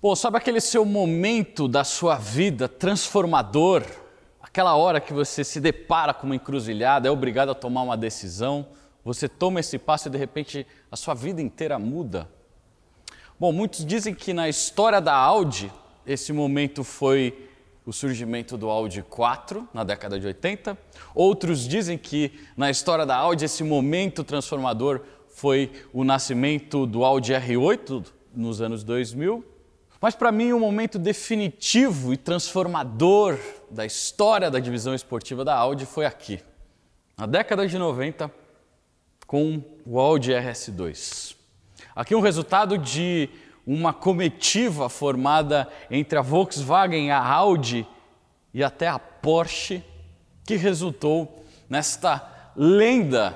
Pô, sabe aquele seu momento da sua vida transformador? Aquela hora que você se depara com uma encruzilhada, é obrigado a tomar uma decisão, você toma esse passo e de repente a sua vida inteira muda. Bom, muitos dizem que na história da Audi, esse momento foi o surgimento do Audi 4 na década de 80. Outros dizem que na história da Audi esse momento transformador foi o nascimento do Audi R8 nos anos 2000. Mas para mim, o um momento definitivo e transformador da história da divisão esportiva da Audi foi aqui, na década de 90, com o Audi RS2. Aqui um resultado de uma comitiva formada entre a Volkswagen, a Audi e até a Porsche, que resultou nesta lenda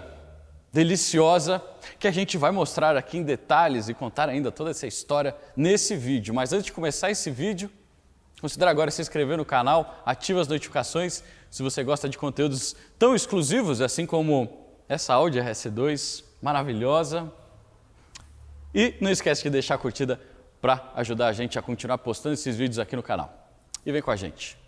deliciosa que a gente vai mostrar aqui em detalhes e contar ainda toda essa história nesse vídeo. Mas antes de começar esse vídeo, considere agora se inscrever no canal, ativa as notificações se você gosta de conteúdos tão exclusivos, assim como essa Audi RS2 maravilhosa. E não esquece de deixar a curtida para ajudar a gente a continuar postando esses vídeos aqui no canal. E vem com a gente.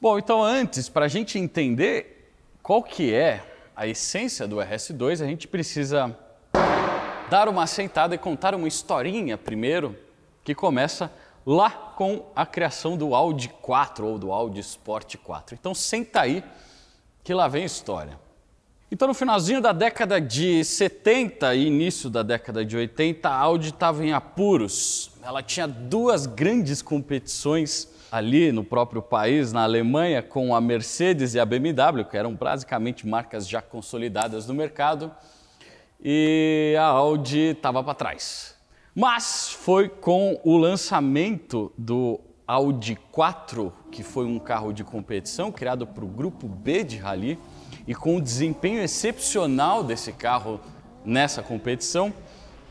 Bom, então antes, para a gente entender qual que é a essência do RS2, a gente precisa dar uma aceitada e contar uma historinha primeiro, que começa lá com a criação do Audi 4 ou do Audi Sport 4. Então senta aí que lá vem história. Então, no finalzinho da década de 70 e início da década de 80, a Audi estava em apuros. Ela tinha duas grandes competições ali no próprio país, na Alemanha, com a Mercedes e a BMW, que eram basicamente marcas já consolidadas no mercado, e a Audi estava para trás. Mas foi com o lançamento do Audi 4, que foi um carro de competição criado para o grupo B de rally, e com o desempenho excepcional desse carro nessa competição,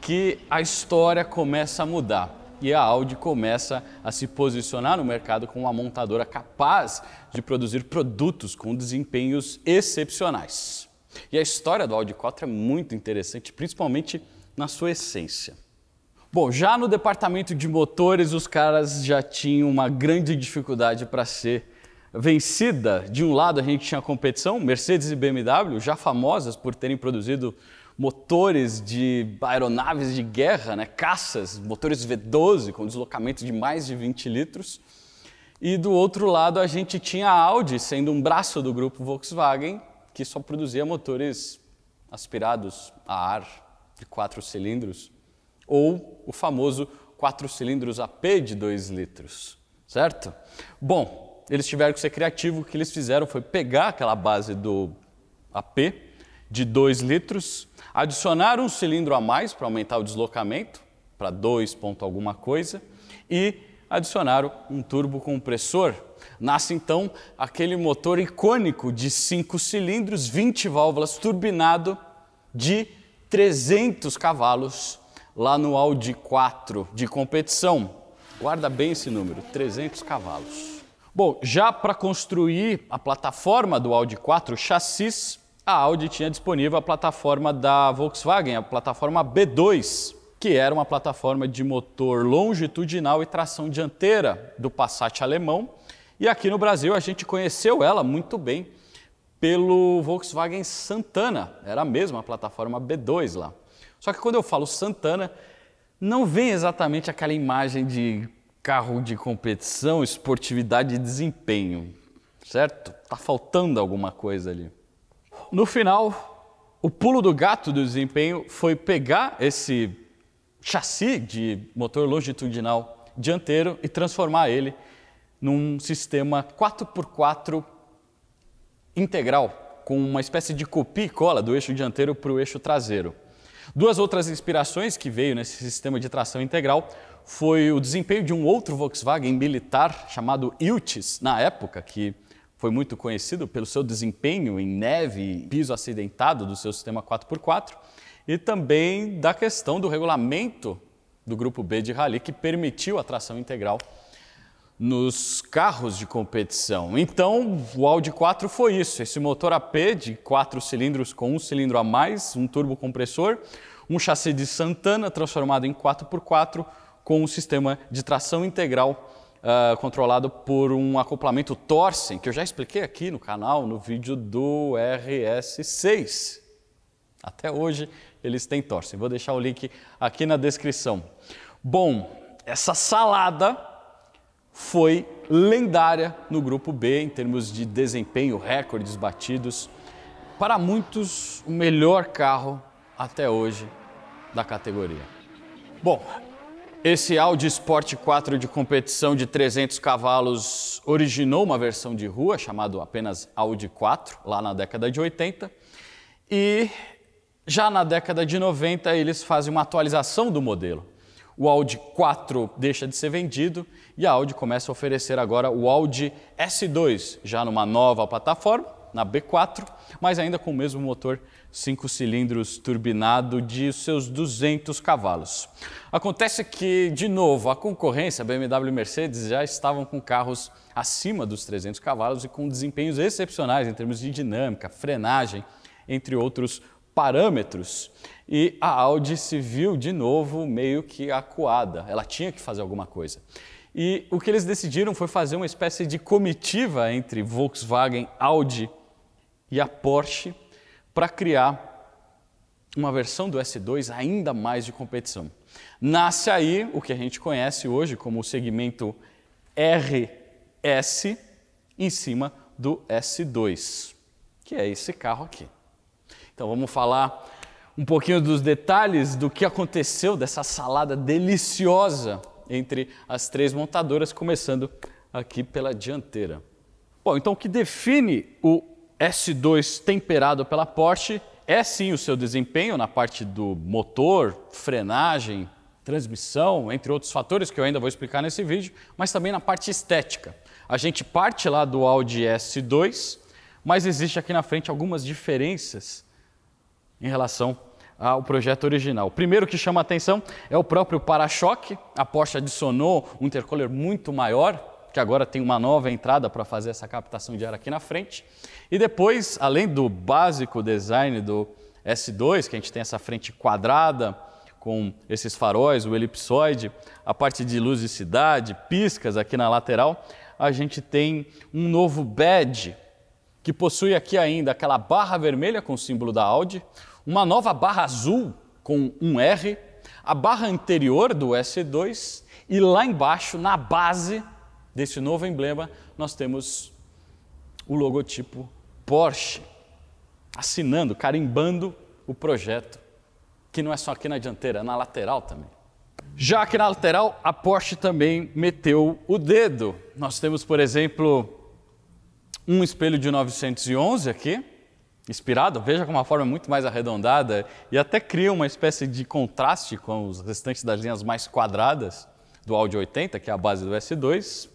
que a história começa a mudar e a Audi começa a se posicionar no mercado como uma montadora capaz de produzir produtos com desempenhos excepcionais. E a história do Audi 4 é muito interessante, principalmente na sua essência. Bom, já no departamento de motores, os caras já tinham uma grande dificuldade para ser vencida. De um lado, a gente tinha a competição, Mercedes e BMW, já famosas por terem produzido motores de aeronaves de guerra, né, caças, motores V12 com deslocamento de mais de 20 litros. E do outro lado a gente tinha a Audi, sendo um braço do grupo Volkswagen, que só produzia motores aspirados a ar de quatro cilindros, ou o famoso quatro cilindros AP de 2 litros, certo? Bom, eles tiveram que ser criativos, o que eles fizeram foi pegar aquela base do AP de 2 litros adicionar um cilindro a mais para aumentar o deslocamento, para 2 ponto alguma coisa, e adicionaram um turbo compressor. Nasce então aquele motor icônico de 5 cilindros, 20 válvulas, turbinado de 300 cavalos lá no Audi 4 de competição. Guarda bem esse número, 300 cavalos. Bom, já para construir a plataforma do Audi 4, chassis a Audi tinha disponível a plataforma da Volkswagen, a plataforma B2, que era uma plataforma de motor longitudinal e tração dianteira do Passat alemão. E aqui no Brasil a gente conheceu ela muito bem pelo Volkswagen Santana, era a mesma plataforma B2 lá. Só que quando eu falo Santana, não vem exatamente aquela imagem de carro de competição, esportividade e desempenho, certo? Tá faltando alguma coisa ali no final, o pulo do gato do desempenho foi pegar esse chassi de motor longitudinal dianteiro e transformar ele num sistema 4x4 integral, com uma espécie de copia e cola do eixo dianteiro para o eixo traseiro. Duas outras inspirações que veio nesse sistema de tração integral foi o desempenho de um outro Volkswagen militar chamado Iltis, na época, que foi muito conhecido pelo seu desempenho em neve e piso acidentado do seu sistema 4x4 e também da questão do regulamento do grupo B de rally que permitiu a tração integral nos carros de competição. Então, o Audi 4 foi isso, esse motor AP de quatro cilindros com um cilindro a mais, um turbo compressor, um chassi de Santana transformado em 4x4 com um sistema de tração integral uh, controlado por um acoplamento Torsen, que eu já expliquei aqui no canal, no vídeo do RS6. Até hoje eles têm Torsen. Vou deixar o link aqui na descrição. Bom, essa salada foi lendária no grupo B em termos de desempenho, recordes batidos. Para muitos, o melhor carro até hoje da categoria. Bom, esse Audi Sport 4 de competição de 300 cavalos originou uma versão de rua chamada apenas Audi 4, lá na década de 80. E já na década de 90 eles fazem uma atualização do modelo. O Audi 4 deixa de ser vendido e a Audi começa a oferecer agora o Audi S2, já numa nova plataforma, na B4, mas ainda com o mesmo motor cinco cilindros turbinado de seus 200 cavalos. Acontece que, de novo, a concorrência, BMW e Mercedes, já estavam com carros acima dos 300 cavalos e com desempenhos excepcionais em termos de dinâmica, frenagem, entre outros parâmetros. E a Audi se viu de novo meio que acuada, ela tinha que fazer alguma coisa. E o que eles decidiram foi fazer uma espécie de comitiva entre Volkswagen, Audi e a Porsche para criar uma versão do S2 ainda mais de competição. Nasce aí o que a gente conhece hoje como o segmento RS em cima do S2, que é esse carro aqui. Então vamos falar um pouquinho dos detalhes do que aconteceu dessa salada deliciosa entre as três montadoras, começando aqui pela dianteira. Bom, então o que define o S2 temperado pela Porsche é sim o seu desempenho na parte do motor, frenagem, transmissão, entre outros fatores que eu ainda vou explicar nesse vídeo, mas também na parte estética. A gente parte lá do Audi S2, mas existe aqui na frente algumas diferenças em relação ao projeto original. O primeiro que chama atenção é o próprio para-choque. A Porsche adicionou um intercooler muito maior que agora tem uma nova entrada para fazer essa captação de ar aqui na frente. E depois, além do básico design do S2, que a gente tem essa frente quadrada com esses faróis, o elipsoide, a parte de luzicidade, piscas aqui na lateral, a gente tem um novo badge que possui aqui ainda aquela barra vermelha com o símbolo da Audi, uma nova barra azul com um R, a barra anterior do S2 e lá embaixo, na base, desse novo emblema, nós temos o logotipo Porsche, assinando, carimbando o projeto, que não é só aqui na dianteira, é na lateral também. Já que na lateral, a Porsche também meteu o dedo. Nós temos, por exemplo, um espelho de 911 aqui, inspirado, veja com uma forma muito mais arredondada e até cria uma espécie de contraste com os restantes das linhas mais quadradas do Audi 80, que é a base do S2.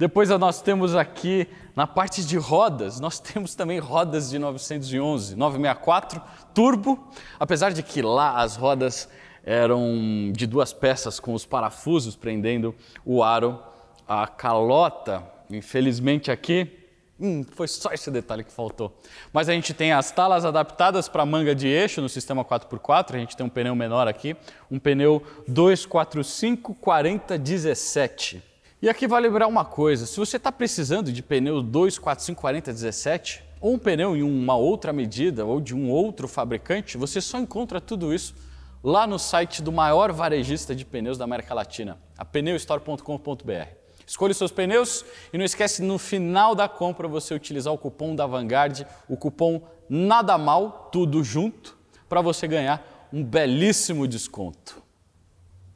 Depois nós temos aqui na parte de rodas, nós temos também rodas de 911, 964 turbo, apesar de que lá as rodas eram de duas peças com os parafusos prendendo o aro à calota. Infelizmente aqui Hum, foi só esse detalhe que faltou. Mas a gente tem as talas adaptadas para manga de eixo no sistema 4x4, a gente tem um pneu menor aqui, um pneu 245-4017. E aqui vale lembrar uma coisa: se você está precisando de pneu 2454017 ou um pneu em uma outra medida ou de um outro fabricante, você só encontra tudo isso lá no site do maior varejista de pneus da América Latina, a pneustore.com.br. Escolha os seus pneus e não esquece no final da compra você utilizar o cupom da Vanguard, o cupom nada mal, tudo junto, para você ganhar um belíssimo desconto.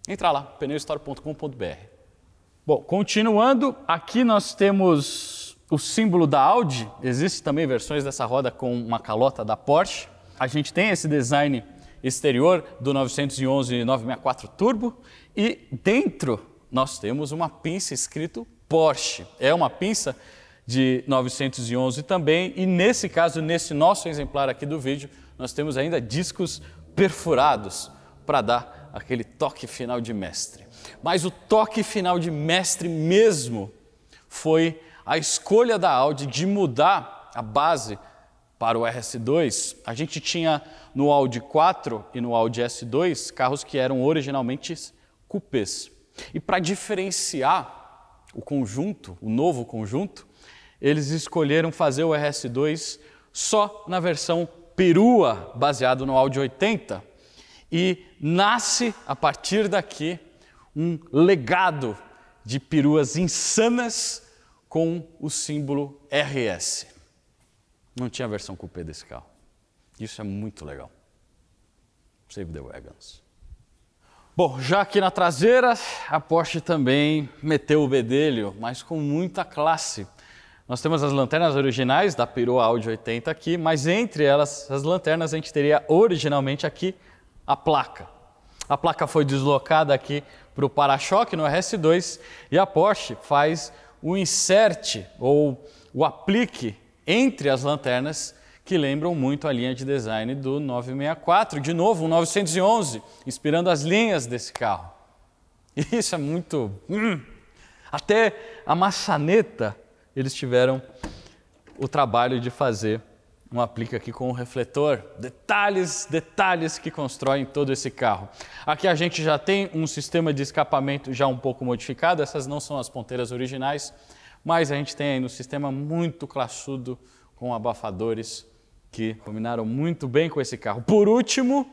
Entra lá, pneustore.com.br. Bom, continuando, aqui nós temos o símbolo da Audi. Existem também versões dessa roda com uma calota da Porsche. A gente tem esse design exterior do 911 964 Turbo e dentro nós temos uma pinça escrito Porsche. É uma pinça de 911 também e nesse caso, nesse nosso exemplar aqui do vídeo, nós temos ainda discos perfurados para dar aquele toque final de mestre. Mas o toque final de mestre mesmo foi a escolha da Audi de mudar a base para o RS2. A gente tinha no Audi 4 e no Audi S2 carros que eram originalmente cupês E para diferenciar o conjunto, o novo conjunto, eles escolheram fazer o RS2 só na versão perua, baseado no Audi 80. E nasce a partir daqui um legado de peruas insanas com o símbolo RS. Não tinha versão cupê desse carro. Isso é muito legal. Save the Wagons. Bom, já aqui na traseira, a Porsche também meteu o bedelho, mas com muita classe. Nós temos as lanternas originais da Piru Audi 80 aqui, mas entre elas, as lanternas, a gente teria originalmente aqui a placa. A placa foi deslocada aqui para o para-choque no RS2 e a Porsche faz o insert ou o aplique entre as lanternas que lembram muito a linha de design do 964, de novo, um 911, inspirando as linhas desse carro. E isso é muito. Hum, até a maçaneta eles tiveram o trabalho de fazer não aplica aqui com o refletor. Detalhes, detalhes que constroem todo esse carro. Aqui a gente já tem um sistema de escapamento já um pouco modificado, essas não são as ponteiras originais, mas a gente tem aí um sistema muito classudo com abafadores que combinaram muito bem com esse carro. Por último,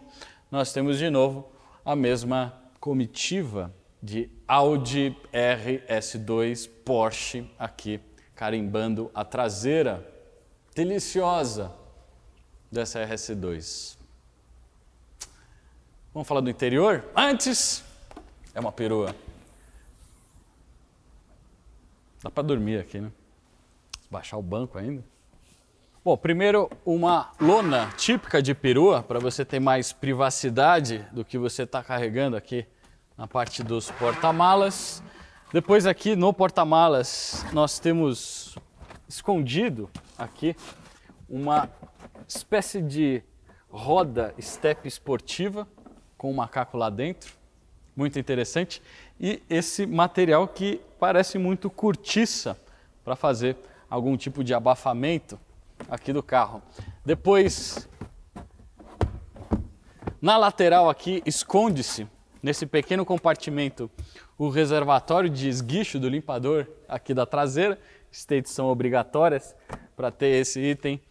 nós temos de novo a mesma comitiva de Audi RS2 Porsche aqui carimbando a traseira deliciosa dessa RS2. Vamos falar do interior? Antes, é uma perua. Dá para dormir aqui, né? Baixar o banco ainda. Bom, primeiro uma lona típica de perua para você ter mais privacidade do que você está carregando aqui na parte dos porta-malas. Depois aqui no porta-malas nós temos escondido aqui uma espécie de roda step esportiva com o um macaco lá dentro, muito interessante, e esse material que parece muito cortiça para fazer algum tipo de abafamento aqui do carro. Depois, na lateral aqui, esconde-se nesse pequeno compartimento o reservatório de esguicho do limpador aqui da traseira, states são obrigatórias para ter esse item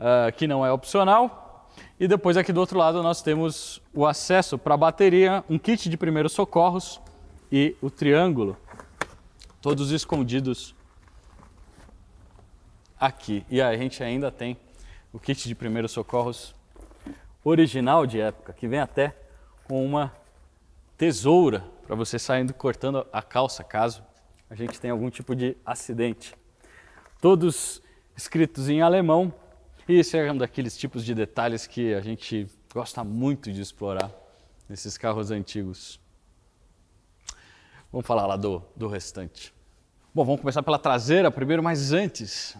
uh, que não é opcional. E depois aqui do outro lado nós temos o acesso para a bateria, um kit de primeiros socorros e o triângulo, todos escondidos aqui. E a gente ainda tem o kit de primeiros socorros original de época, que vem até com uma tesoura para você saindo cortando a calça caso a gente tenha algum tipo de acidente todos escritos em alemão. E esse é um daqueles tipos de detalhes que a gente gosta muito de explorar nesses carros antigos. Vamos falar lá do, do restante. Bom, vamos começar pela traseira primeiro, mas antes,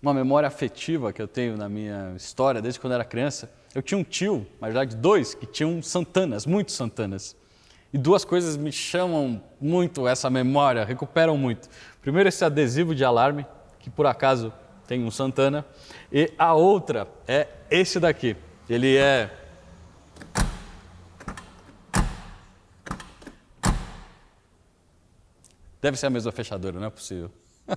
uma memória afetiva que eu tenho na minha história desde quando eu era criança. Eu tinha um tio, na verdade dois, que tinham Santanas, muitos Santanas. E duas coisas me chamam muito essa memória, recuperam muito. Primeiro, esse adesivo de alarme, que por acaso tem um Santana, e a outra é esse daqui. Ele é Deve ser a mesma fechadura, não é possível.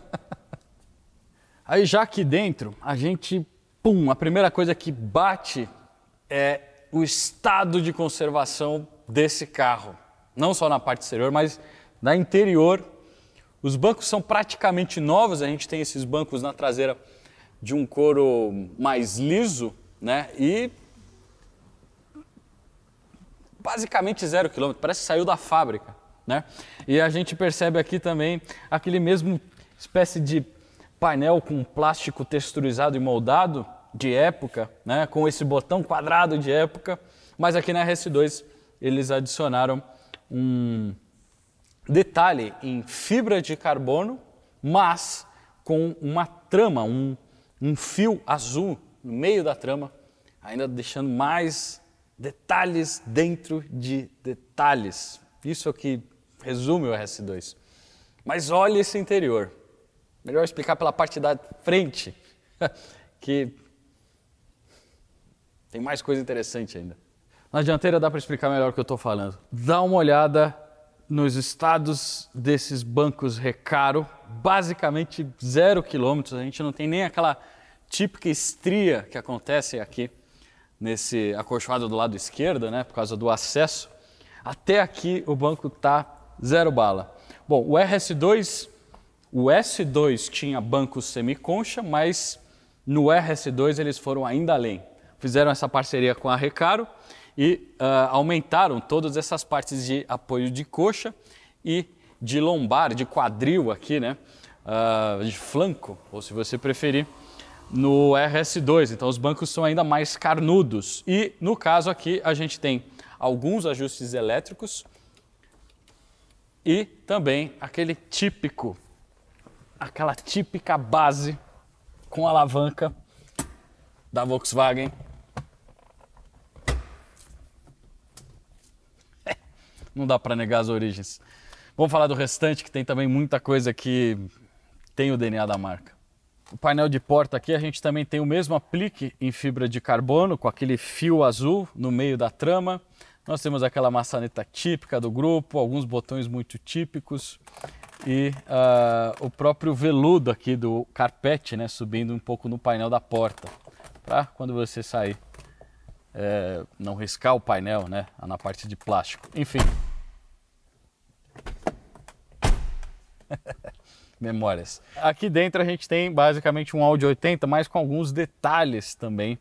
Aí já aqui dentro, a gente, pum, a primeira coisa que bate é o estado de conservação desse carro não só na parte exterior, mas na interior. Os bancos são praticamente novos, a gente tem esses bancos na traseira de um couro mais liso, né? E basicamente zero quilômetro, parece que saiu da fábrica, né? E a gente percebe aqui também aquele mesmo espécie de painel com plástico texturizado e moldado de época, né? Com esse botão quadrado de época, mas aqui na RS2 eles adicionaram um detalhe em fibra de carbono, mas com uma trama, um, um fio azul no meio da trama, ainda deixando mais detalhes dentro de detalhes. Isso é o que resume o RS2. Mas olhe esse interior. Melhor explicar pela parte da frente, que tem mais coisa interessante ainda. Na dianteira dá para explicar melhor o que eu estou falando. Dá uma olhada nos estados desses bancos recaro, basicamente zero quilômetros. A gente não tem nem aquela típica estria que acontece aqui nesse acolchoado do lado esquerdo, né, por causa do acesso. Até aqui o banco tá zero bala. Bom, o RS2, o S2 tinha banco semiconcha, mas no RS2 eles foram ainda além. Fizeram essa parceria com a Recaro e uh, aumentaram todas essas partes de apoio de coxa e de lombar, de quadril aqui, né? Uh, de flanco, ou se você preferir, no RS2. Então os bancos são ainda mais carnudos. E no caso aqui a gente tem alguns ajustes elétricos e também aquele típico, aquela típica base com alavanca da Volkswagen não dá para negar as origens. Vamos falar do restante, que tem também muita coisa que tem o DNA da marca. O painel de porta aqui, a gente também tem o mesmo aplique em fibra de carbono, com aquele fio azul no meio da trama. Nós temos aquela maçaneta típica do grupo, alguns botões muito típicos e uh, o próprio veludo aqui do carpete, né, subindo um pouco no painel da porta, para quando você sair é, não riscar o painel, né, na parte de plástico. Enfim, Memórias. Aqui dentro a gente tem basicamente um Audi 80, mas com alguns detalhes também.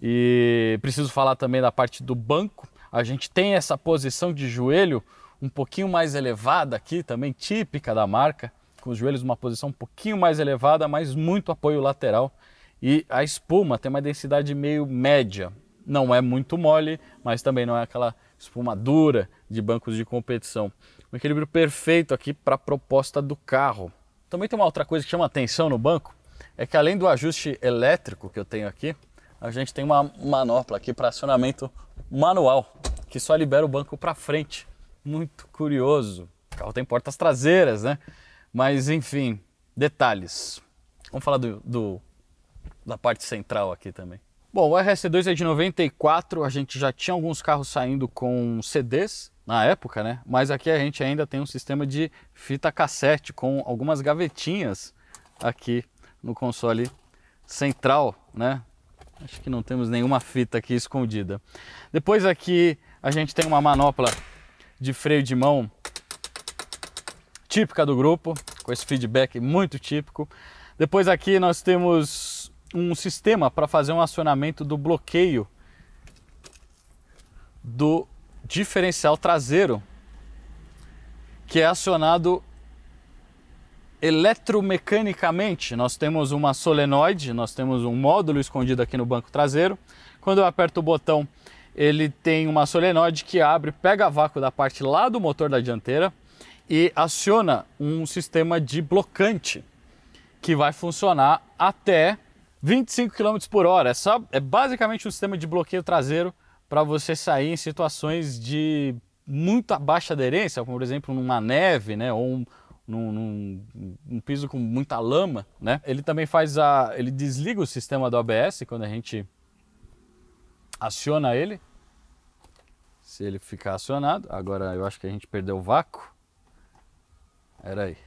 E preciso falar também da parte do banco. A gente tem essa posição de joelho um pouquinho mais elevada aqui, também típica da marca, com os joelhos numa posição um pouquinho mais elevada, mas muito apoio lateral. E a espuma tem uma densidade meio média. Não é muito mole, mas também não é aquela espuma dura de bancos de competição um equilíbrio perfeito aqui para a proposta do carro. Também tem uma outra coisa que chama atenção no banco, é que além do ajuste elétrico que eu tenho aqui, a gente tem uma manopla aqui para acionamento manual, que só libera o banco para frente. Muito curioso. O carro tem portas traseiras, né? Mas enfim, detalhes. Vamos falar do, do da parte central aqui também. Bom, o RS2 é de 94, a gente já tinha alguns carros saindo com CDs, na época, né? Mas aqui a gente ainda tem um sistema de fita cassete com algumas gavetinhas aqui no console central, né? Acho que não temos nenhuma fita aqui escondida. Depois aqui a gente tem uma manopla de freio de mão típica do grupo, com esse feedback muito típico. Depois aqui nós temos um sistema para fazer um acionamento do bloqueio do diferencial traseiro que é acionado eletromecanicamente. Nós temos uma solenoide, nós temos um módulo escondido aqui no banco traseiro. Quando eu aperto o botão, ele tem uma solenoide que abre, pega vácuo da parte lá do motor da dianteira e aciona um sistema de blocante que vai funcionar até 25 km por hora. É, só, é basicamente um sistema de bloqueio traseiro para você sair em situações de muita baixa aderência, como por exemplo numa neve, né, ou um, num, num, num, piso com muita lama, né? Ele também faz a, ele desliga o sistema do ABS quando a gente aciona ele. Se ele ficar acionado, agora eu acho que a gente perdeu o vácuo. Era aí.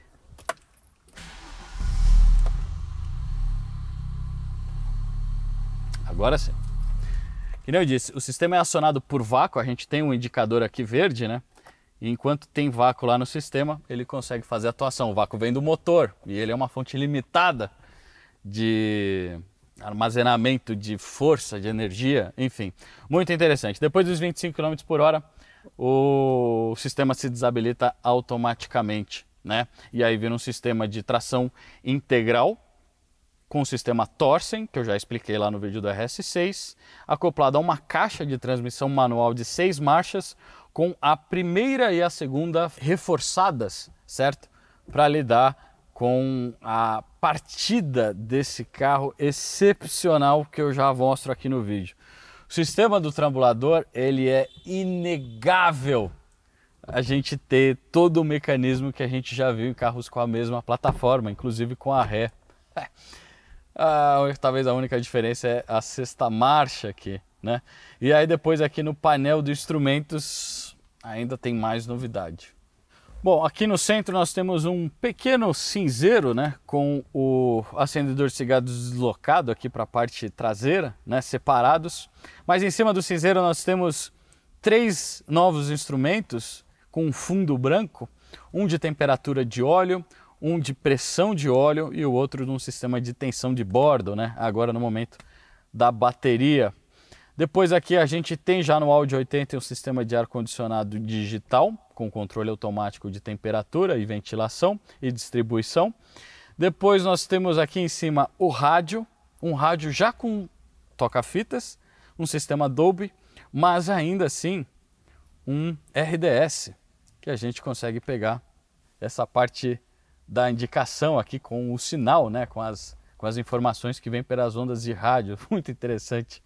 Agora sim. Que nem né, eu disse, o sistema é acionado por vácuo, a gente tem um indicador aqui verde, né? E enquanto tem vácuo lá no sistema, ele consegue fazer atuação. O vácuo vem do motor e ele é uma fonte limitada de armazenamento de força, de energia, enfim. Muito interessante. Depois dos 25 km por hora, o sistema se desabilita automaticamente, né? E aí vira um sistema de tração integral com o sistema Torsen, que eu já expliquei lá no vídeo do RS6, acoplado a uma caixa de transmissão manual de seis marchas, com a primeira e a segunda reforçadas, certo? Para lidar com a partida desse carro excepcional que eu já mostro aqui no vídeo. O sistema do trambulador, ele é inegável a gente ter todo o mecanismo que a gente já viu em carros com a mesma plataforma, inclusive com a ré. É talvez a única diferença é a sexta marcha aqui, né? E aí depois aqui no painel de instrumentos ainda tem mais novidade. Bom, aqui no centro nós temos um pequeno cinzeiro, né, com o acendedor de cigarros deslocado aqui para a parte traseira, né, separados. Mas em cima do cinzeiro nós temos três novos instrumentos com fundo branco, um de temperatura de óleo, um de pressão de óleo e o outro de um sistema de tensão de bordo, né? Agora no momento da bateria. Depois aqui a gente tem já no Audi 80 um sistema de ar-condicionado digital, com controle automático de temperatura e ventilação e distribuição. Depois nós temos aqui em cima o rádio, um rádio já com toca-fitas, um sistema Dolby, mas ainda assim um RDS, que a gente consegue pegar essa parte da indicação aqui com o sinal, né, com, as, com as informações que vêm pelas ondas de rádio. Muito interessante.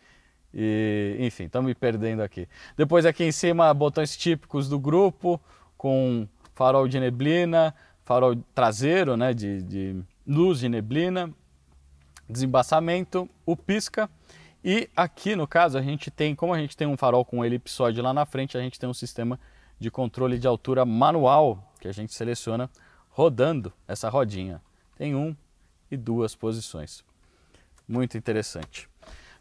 E, enfim, estamos me perdendo aqui. Depois aqui em cima, botões típicos do grupo, com farol de neblina, farol traseiro né, de, de luz de neblina, desembaçamento, o pisca. E aqui no caso a gente tem, como a gente tem um farol com elipsoide lá na frente, a gente tem um sistema de controle de altura manual que a gente seleciona rodando essa rodinha. Tem um e duas posições. Muito interessante.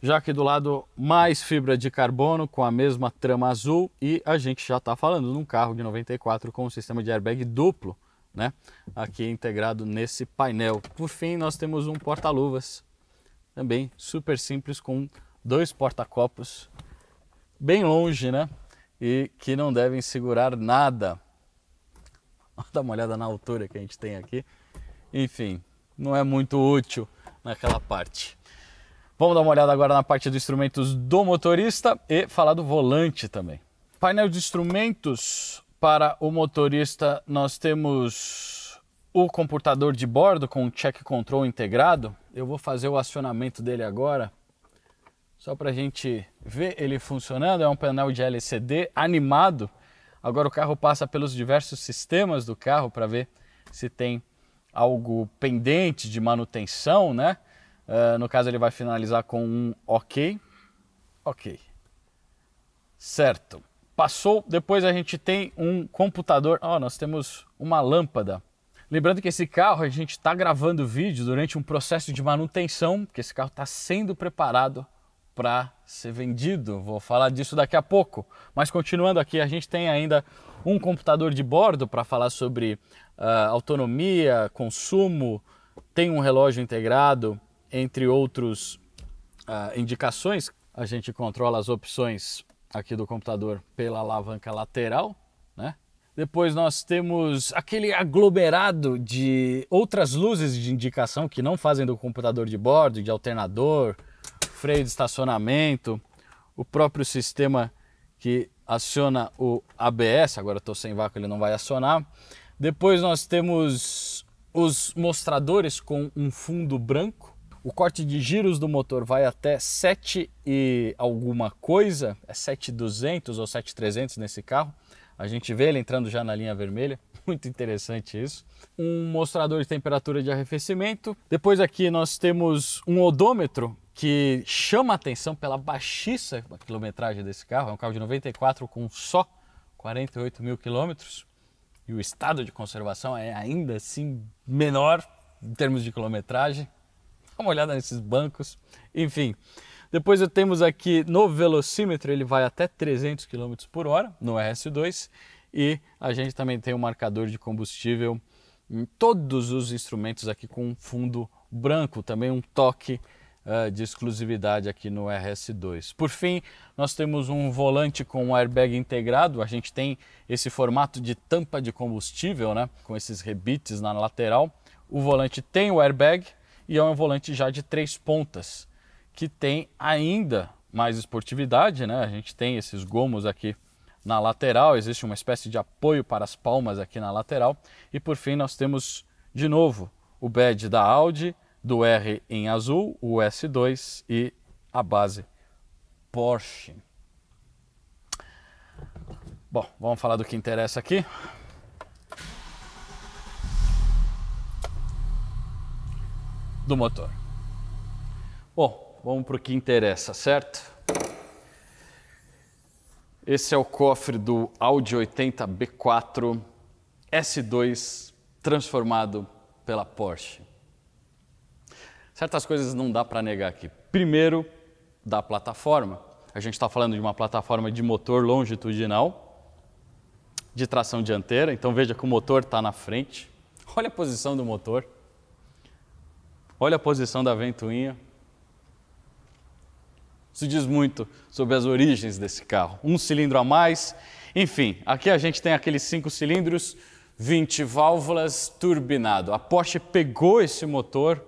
Já aqui do lado, mais fibra de carbono com a mesma trama azul e a gente já está falando de um carro de 94 com um sistema de airbag duplo, né? Aqui integrado nesse painel. Por fim, nós temos um porta-luvas, também super simples com dois porta-copos bem longe, né? E que não devem segurar nada Dá uma olhada na altura que a gente tem aqui. Enfim, não é muito útil naquela parte. Vamos dar uma olhada agora na parte dos instrumentos do motorista e falar do volante também. Painel de instrumentos para o motorista, nós temos o computador de bordo com o check control integrado. Eu vou fazer o acionamento dele agora, só para a gente ver ele funcionando. É um painel de LCD animado Agora o carro passa pelos diversos sistemas do carro para ver se tem algo pendente de manutenção, né? Uh, no caso ele vai finalizar com um OK. OK. Certo. Passou, depois a gente tem um computador. Ó, oh, nós temos uma lâmpada. Lembrando que esse carro a gente está gravando vídeo durante um processo de manutenção, porque esse carro está sendo preparado para ser vendido. Vou falar disso daqui a pouco. Mas continuando aqui, a gente tem ainda um computador de bordo para falar sobre uh, autonomia, consumo, tem um relógio integrado, entre outros uh, indicações. A gente controla as opções aqui do computador pela alavanca lateral, né? Depois nós temos aquele aglomerado de outras luzes de indicação que não fazem do computador de bordo, de alternador, freio de estacionamento, o próprio sistema que aciona o ABS, agora estou sem vácuo, ele não vai acionar. Depois nós temos os mostradores com um fundo branco. O corte de giros do motor vai até 7 e alguma coisa, é 7200 ou 7300 nesse carro. A gente vê ele entrando já na linha vermelha, muito interessante isso. Um mostrador de temperatura de arrefecimento. Depois aqui nós temos um odômetro que chama atenção pela baixíssima quilometragem desse carro. É um carro de 94 com só 48 mil quilômetros. E o estado de conservação é ainda assim menor em termos de quilometragem. Dá uma olhada nesses bancos. Enfim, depois temos aqui no velocímetro, ele vai até 300 km por hora no RS2 e a gente também tem um marcador de combustível em todos os instrumentos aqui com um fundo branco, também um toque uh, de exclusividade aqui no RS2. Por fim, nós temos um volante com airbag integrado, a gente tem esse formato de tampa de combustível, né, com esses rebites na lateral. O volante tem o airbag e é um volante já de três pontas que tem ainda mais esportividade, né? A gente tem esses gomos aqui na lateral, existe uma espécie de apoio para as palmas aqui na lateral. E por fim, nós temos de novo o bed da Audi, do R em azul, o S2 e a base Porsche. Bom, vamos falar do que interessa aqui. Do motor. Bom, Vamos para o que interessa, certo? Esse é o cofre do Audi 80 B4 S2 transformado pela Porsche. Certas coisas não dá para negar aqui. Primeiro, da plataforma. A gente está falando de uma plataforma de motor longitudinal, de tração dianteira. Então veja que o motor está na frente. Olha a posição do motor. Olha a posição da ventoinha. Isso diz muito sobre as origens desse carro. Um cilindro a mais. Enfim, aqui a gente tem aqueles cinco cilindros, 20 válvulas, turbinado. A Porsche pegou esse motor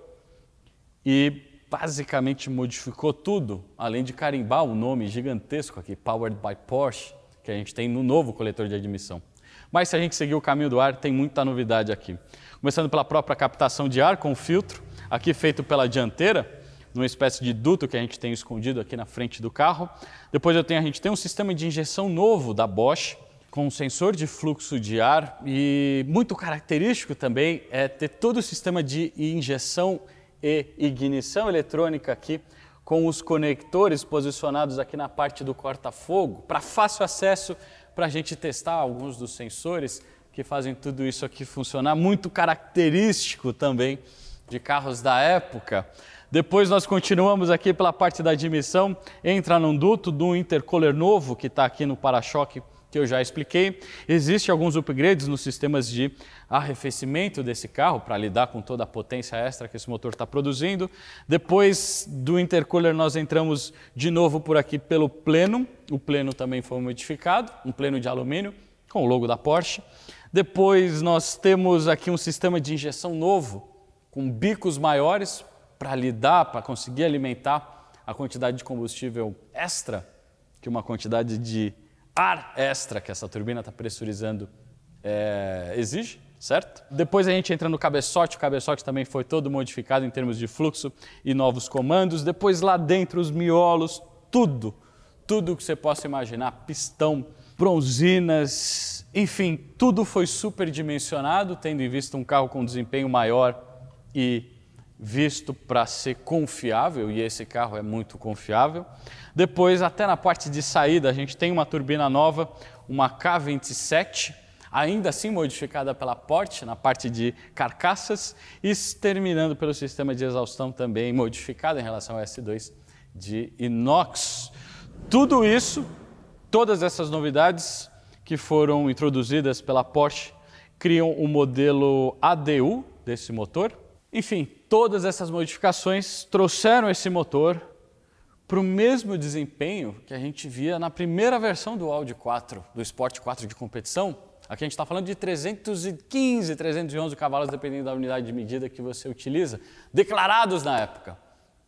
e basicamente modificou tudo, além de carimbar o um nome gigantesco aqui, Powered by Porsche, que a gente tem no novo coletor de admissão. Mas se a gente seguir o caminho do ar, tem muita novidade aqui. Começando pela própria captação de ar com filtro, aqui feito pela dianteira, numa espécie de duto que a gente tem escondido aqui na frente do carro. Depois eu tenho, a gente tem um sistema de injeção novo da Bosch, com um sensor de fluxo de ar e muito característico também é ter todo o sistema de injeção e ignição eletrônica aqui com os conectores posicionados aqui na parte do corta-fogo para fácil acesso para a gente testar alguns dos sensores que fazem tudo isso aqui funcionar, muito característico também de carros da época. Depois nós continuamos aqui pela parte da admissão, entra num duto do intercooler novo que está aqui no para-choque que eu já expliquei. Existem alguns upgrades nos sistemas de arrefecimento desse carro para lidar com toda a potência extra que esse motor está produzindo. Depois do intercooler nós entramos de novo por aqui pelo pleno. O pleno também foi modificado, um pleno de alumínio com o logo da Porsche. Depois nós temos aqui um sistema de injeção novo com bicos maiores para lidar, para conseguir alimentar a quantidade de combustível extra que uma quantidade de ar extra que essa turbina está pressurizando é, exige, certo? Depois a gente entra no cabeçote, o cabeçote também foi todo modificado em termos de fluxo e novos comandos. Depois lá dentro os miolos, tudo, tudo que você possa imaginar, pistão, bronzinas, enfim, tudo foi superdimensionado, tendo em vista um carro com desempenho maior e visto para ser confiável, e esse carro é muito confiável. Depois, até na parte de saída, a gente tem uma turbina nova, uma K27, ainda assim modificada pela Porsche na parte de carcaças, e terminando pelo sistema de exaustão também modificado em relação ao S2 de inox. Tudo isso, todas essas novidades que foram introduzidas pela Porsche, criam o modelo ADU desse motor, enfim, todas essas modificações trouxeram esse motor para o mesmo desempenho que a gente via na primeira versão do Audi 4, do Sport 4 de competição. Aqui a gente está falando de 315, 311 cavalos, dependendo da unidade de medida que você utiliza, declarados na época,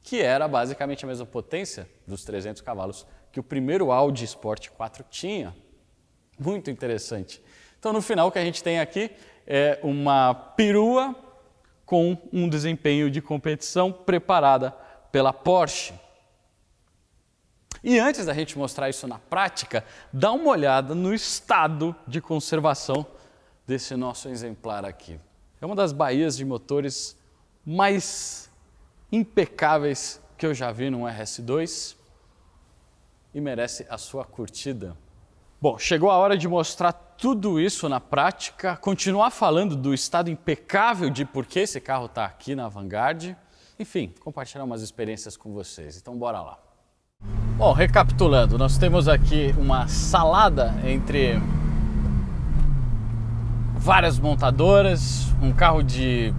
que era basicamente a mesma potência dos 300 cavalos que o primeiro Audi Sport 4 tinha. Muito interessante. Então, no final, o que a gente tem aqui é uma perua com um desempenho de competição preparada pela Porsche. E antes da gente mostrar isso na prática, dá uma olhada no estado de conservação desse nosso exemplar aqui. É uma das baías de motores mais impecáveis que eu já vi num RS2 e merece a sua curtida. Bom, chegou a hora de mostrar tudo isso na prática, continuar falando do estado impecável de por que esse carro está aqui na Vanguard, enfim, compartilhar umas experiências com vocês. Então, bora lá. Bom, recapitulando, nós temos aqui uma salada entre várias montadoras, um carro de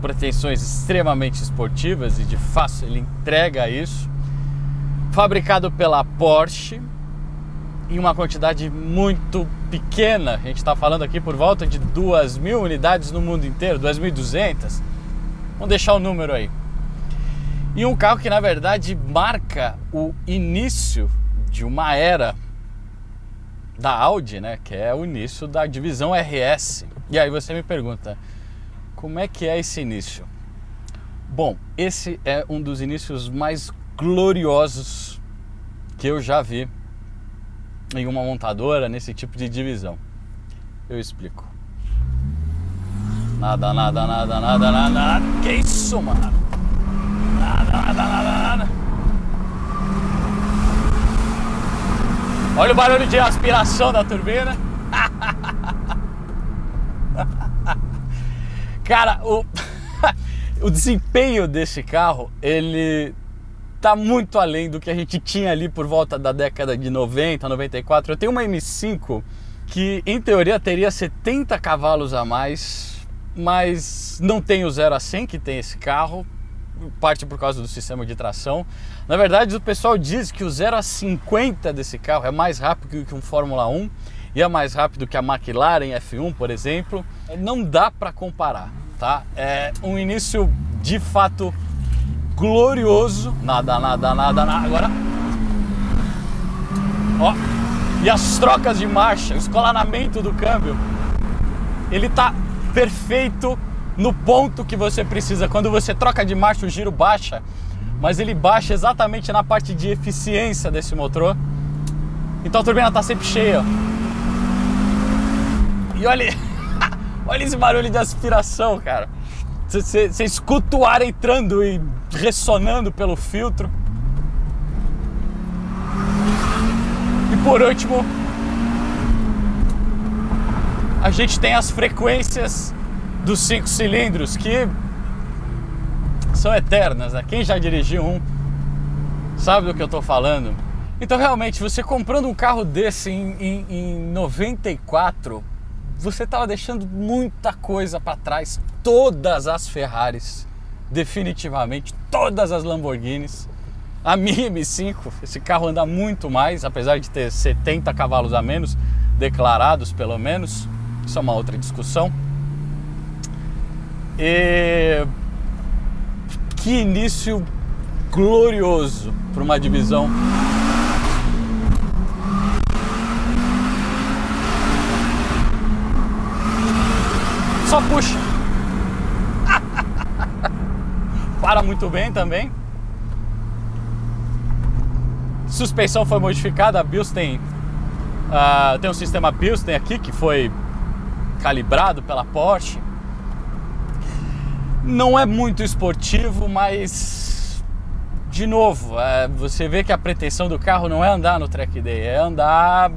pretensões extremamente esportivas e de fácil ele entrega isso, fabricado pela Porsche em uma quantidade muito pequena. A gente está falando aqui por volta de 2 mil unidades no mundo inteiro, 2.200. Vamos deixar o número aí. E um carro que na verdade marca o início de uma era da Audi, né? Que é o início da divisão RS. E aí você me pergunta, como é que é esse início? Bom, esse é um dos inícios mais gloriosos que eu já vi em uma montadora nesse tipo de divisão. Eu explico. Nada, nada, nada, nada, nada, nada. Que isso, mano? Nada, nada, nada, nada. Olha o barulho de aspiração da turbina. Cara, o, o desempenho desse carro, ele Tá muito além do que a gente tinha ali por volta da década de 90, 94. Eu tenho uma M5 que, em teoria, teria 70 cavalos a mais, mas não tem o 0 a 100 que tem esse carro, parte por causa do sistema de tração. Na verdade, o pessoal diz que o 0 a 50 desse carro é mais rápido que um Fórmula 1 e é mais rápido que a McLaren F1, por exemplo. Não dá para comparar, tá? É um início de fato glorioso. Nada, nada, nada, nada. Agora. Ó. E as trocas de marcha, o escolanamento do câmbio, ele tá perfeito no ponto que você precisa. Quando você troca de marcha, o giro baixa, mas ele baixa exatamente na parte de eficiência desse motor. Então a turbina tá sempre cheia. E olha, olha esse barulho de aspiração, cara. Você escuta o ar entrando e ressonando pelo filtro. E por último, a gente tem as frequências dos cinco cilindros que são eternas. Né? Quem já dirigiu um sabe do que eu estou falando. Então, realmente, você comprando um carro desse em, em, em 94 você estava deixando muita coisa para trás. Todas as Ferraris, definitivamente, todas as Lamborghinis. A minha M5, esse carro anda muito mais, apesar de ter 70 cavalos a menos, declarados pelo menos. Isso é uma outra discussão. E que início glorioso para uma divisão só puxa. Para muito bem também. Suspensão foi modificada, a BIOS tem, uh, tem um sistema BIOS tem aqui que foi calibrado pela Porsche. Não é muito esportivo, mas de novo, uh, você vê que a pretensão do carro não é andar no track day, é andar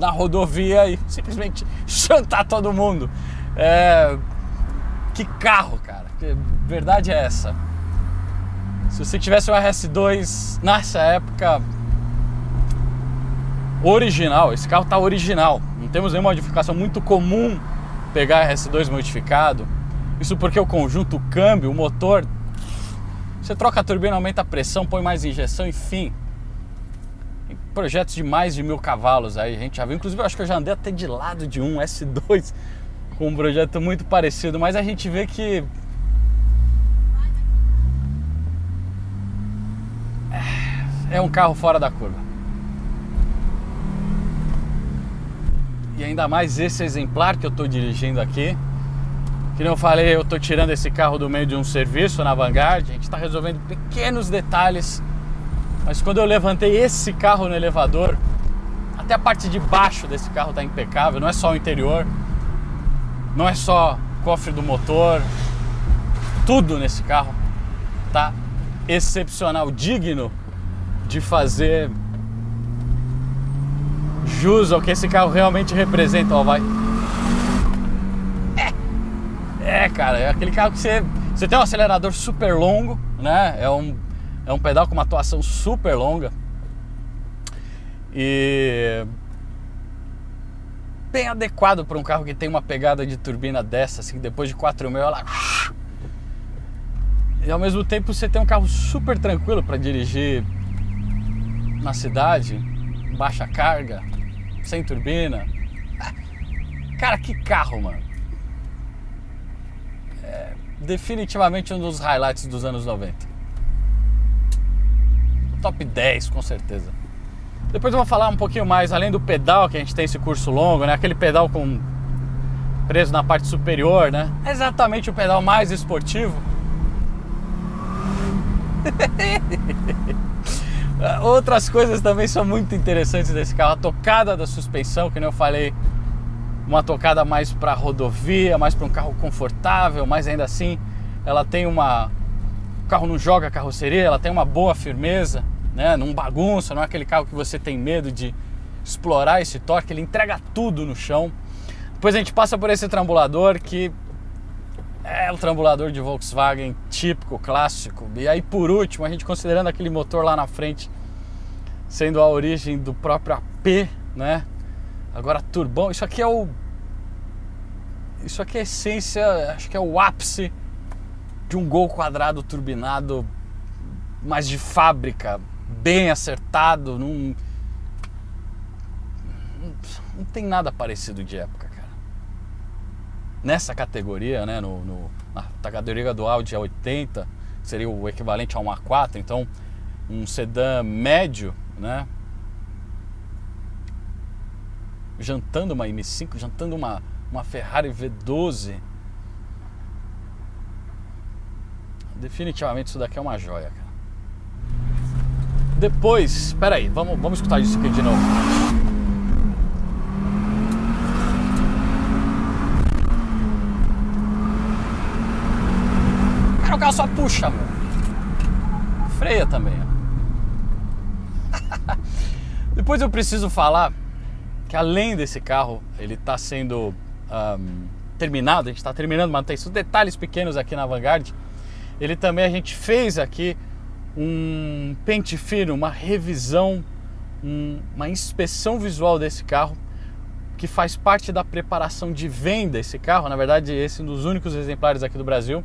na rodovia e simplesmente chantar todo mundo. É... Que carro, cara. Verdade é essa. Se você tivesse um RS2 nessa época original, esse carro tá original. Não temos nenhuma modificação muito comum pegar RS2 modificado. Isso porque o conjunto, o câmbio, o motor, você troca a turbina, aumenta a pressão, põe mais injeção, enfim. Tem projetos de mais de mil cavalos aí, a gente já viu. Inclusive, eu acho que eu já andei até de lado de um S2 com um projeto muito parecido, mas a gente vê que. É um carro fora da curva. E ainda mais esse exemplar que eu estou dirigindo aqui. Que eu falei, eu estou tirando esse carro do meio de um serviço na Vanguard. A gente está resolvendo pequenos detalhes. Mas quando eu levantei esse carro no elevador, até a parte de baixo desse carro está impecável, não é só o interior. Não é só cofre do motor, tudo nesse carro tá excepcional, digno de fazer jus ao que esse carro realmente representa, ó, vai. É, é cara, é aquele carro que você você tem um acelerador super longo, né? É um é um pedal com uma atuação super longa. E bem adequado para um carro que tem uma pegada de turbina dessa, assim, depois de 4 mil ela. E ao mesmo tempo você tem um carro super tranquilo para dirigir na cidade, baixa carga, sem turbina. Cara, que carro, mano. É definitivamente um dos highlights dos anos 90. Top 10, com certeza. Depois eu vou falar um pouquinho mais, além do pedal, que a gente tem esse curso longo, né? Aquele pedal com preso na parte superior, né? É exatamente o pedal mais esportivo. Outras coisas também são muito interessantes desse carro. A tocada da suspensão, que nem eu falei, uma tocada mais para rodovia, mais para um carro confortável, mas ainda assim ela tem uma. O carro não joga carroceria, ela tem uma boa firmeza né? não bagunça, não é aquele carro que você tem medo de explorar esse torque, ele entrega tudo no chão. Depois a gente passa por esse trambulador que é o trambulador de Volkswagen típico, clássico. E aí por último, a gente considerando aquele motor lá na frente sendo a origem do próprio AP, né? Agora turbão, isso aqui é o isso aqui é a essência, acho que é o ápice de um gol quadrado turbinado, mais de fábrica, bem acertado, não. Não tem nada parecido de época, cara. Nessa categoria, né? No, no na categoria do Audi A80, seria o equivalente a um A4, então um sedã médio, né? Jantando uma M5, jantando uma, uma Ferrari V12. Definitivamente isso daqui é uma joia, cara. Depois, espera aí, vamos, vamos escutar isso aqui de novo. Cara, o carro só puxa, mano. Freia também. Depois eu preciso falar que além desse carro, ele está sendo um, terminado, a gente está terminando esses detalhes pequenos aqui na Vanguard. Ele também a gente fez aqui um pente fino, uma revisão, um, uma inspeção visual desse carro que faz parte da preparação de venda esse carro, na verdade esse é um dos únicos exemplares aqui do Brasil,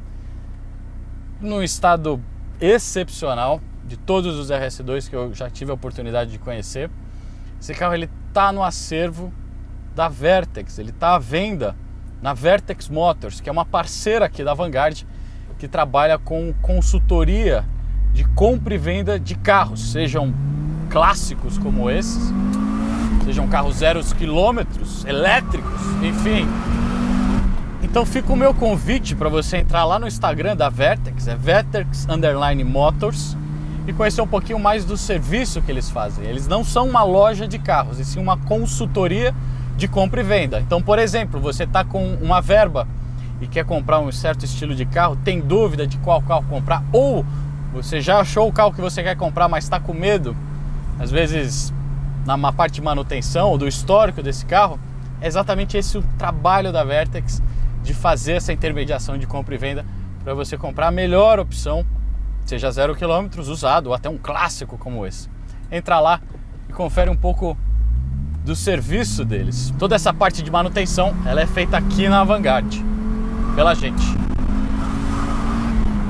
num estado excepcional de todos os RS2 que eu já tive a oportunidade de conhecer. Esse carro ele tá no acervo da Vertex, ele tá à venda na Vertex Motors, que é uma parceira aqui da Vanguard que trabalha com consultoria de compra e venda de carros, sejam clássicos como esses, sejam carros zeros quilômetros, elétricos, enfim. Então fica o meu convite para você entrar lá no Instagram da Vertex, é Vertex Underline Motors, e conhecer um pouquinho mais do serviço que eles fazem. Eles não são uma loja de carros, e sim uma consultoria de compra e venda. Então, por exemplo, você está com uma verba e quer comprar um certo estilo de carro, tem dúvida de qual carro comprar, ou você já achou o carro que você quer comprar, mas está com medo? Às vezes, na parte de manutenção ou do histórico desse carro, é exatamente esse o trabalho da Vertex de fazer essa intermediação de compra e venda para você comprar a melhor opção, seja zero quilômetros usado ou até um clássico como esse. Entra lá e confere um pouco do serviço deles. Toda essa parte de manutenção, ela é feita aqui na Vanguard, pela gente.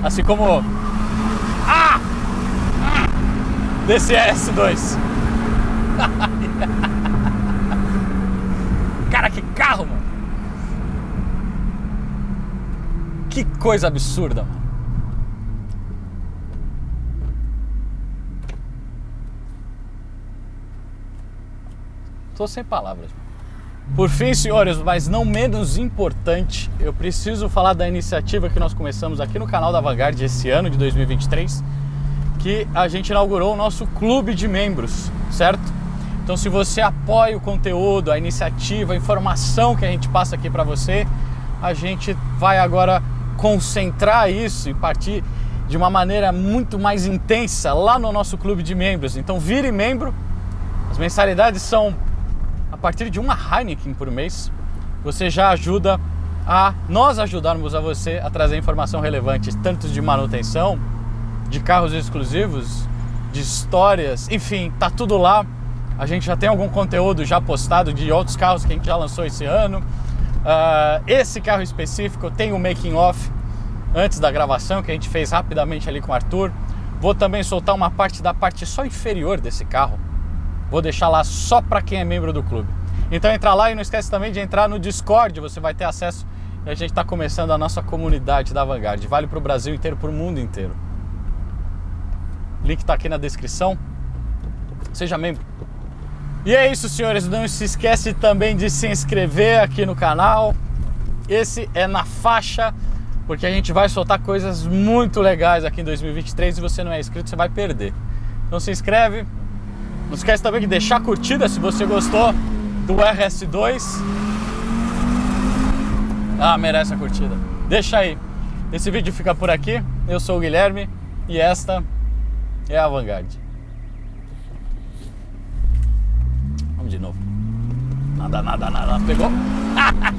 Assim como desse S2. Cara, que carro, mano. Que coisa absurda, mano. Tô sem palavras. Por fim, senhores, mas não menos importante, eu preciso falar da iniciativa que nós começamos aqui no canal da Vanguard esse ano de 2023 que a gente inaugurou o nosso clube de membros, certo? Então, se você apoia o conteúdo, a iniciativa, a informação que a gente passa aqui para você, a gente vai agora concentrar isso e partir de uma maneira muito mais intensa lá no nosso clube de membros. Então, vire membro. As mensalidades são a partir de uma Heineken por mês. Você já ajuda a nós ajudarmos a você a trazer informação relevante, tanto de manutenção de carros exclusivos, de histórias, enfim, tá tudo lá. A gente já tem algum conteúdo já postado de outros carros que a gente já lançou esse ano. Uh, esse carro específico tem o um making off antes da gravação que a gente fez rapidamente ali com o Arthur. Vou também soltar uma parte da parte só inferior desse carro. Vou deixar lá só para quem é membro do clube. Então entra lá e não esquece também de entrar no Discord, você vai ter acesso e a gente está começando a nossa comunidade da Vanguard. Vale para o Brasil inteiro, para o mundo inteiro link está aqui na descrição. Seja membro. E é isso, senhores. Não se esquece também de se inscrever aqui no canal. Esse é na faixa, porque a gente vai soltar coisas muito legais aqui em 2023. Se você não é inscrito, você vai perder. Então se inscreve. Não esquece também de deixar curtida se você gostou do RS2. Ah, merece a curtida. Deixa aí. Esse vídeo fica por aqui. Eu sou o Guilherme e esta é a Vanguard. Vamos de novo. Nada, nada, nada. Pegou.